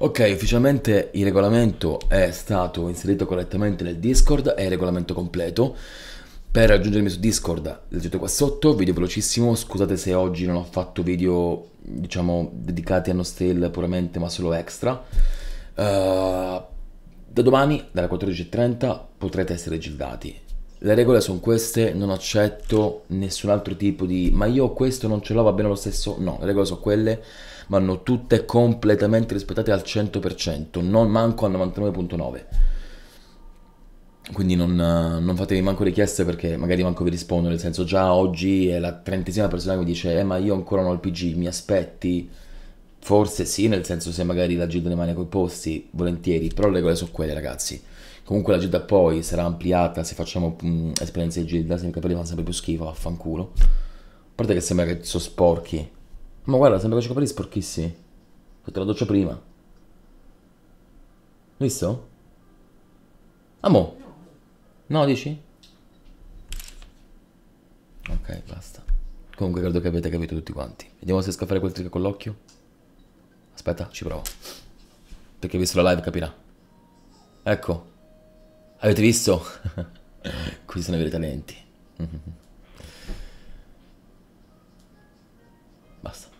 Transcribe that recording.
Ok, ufficialmente il regolamento è stato inserito correttamente nel Discord, è il regolamento completo. Per raggiungermi su Discord leggete qua sotto, video velocissimo, scusate se oggi non ho fatto video, diciamo, dedicati a Nostel puramente, ma solo extra. Uh, da domani, dalle 14.30, potrete essere gildati le regole sono queste, non accetto nessun altro tipo di ma io questo non ce l'ho, va bene lo stesso. No, le regole sono quelle, vanno tutte completamente rispettate al 100%, non manco al 99.9. Quindi non, non, fatevi manco richieste perché magari manco vi rispondo, nel senso già oggi è la trentesima persona che mi dice eh ma io ancora non ho il PG, mi aspetti? Forse sì, nel senso se magari la Gilda rimane coi posti, volentieri, però le regole sono quelle ragazzi. Comunque la Gilda poi sarà ampliata se facciamo mh, mm, esperienze di Gilda, se i capelli fanno sempre più schifo, affanculo. A parte che sembra che sono sporchi. Ma guarda, sembra che i capelli sporchissimi. Sotto la doccia prima. Visto? Amo. Ah, no, dici? Ok, basta. Comunque credo che avete capito tutti quanti. Vediamo se riesco a fare quel trick con l'occhio. Aspetta, ci provo. Perché ha visto la live capirà. Ecco. Avete visto? Qui sono i veri talenti. Basta.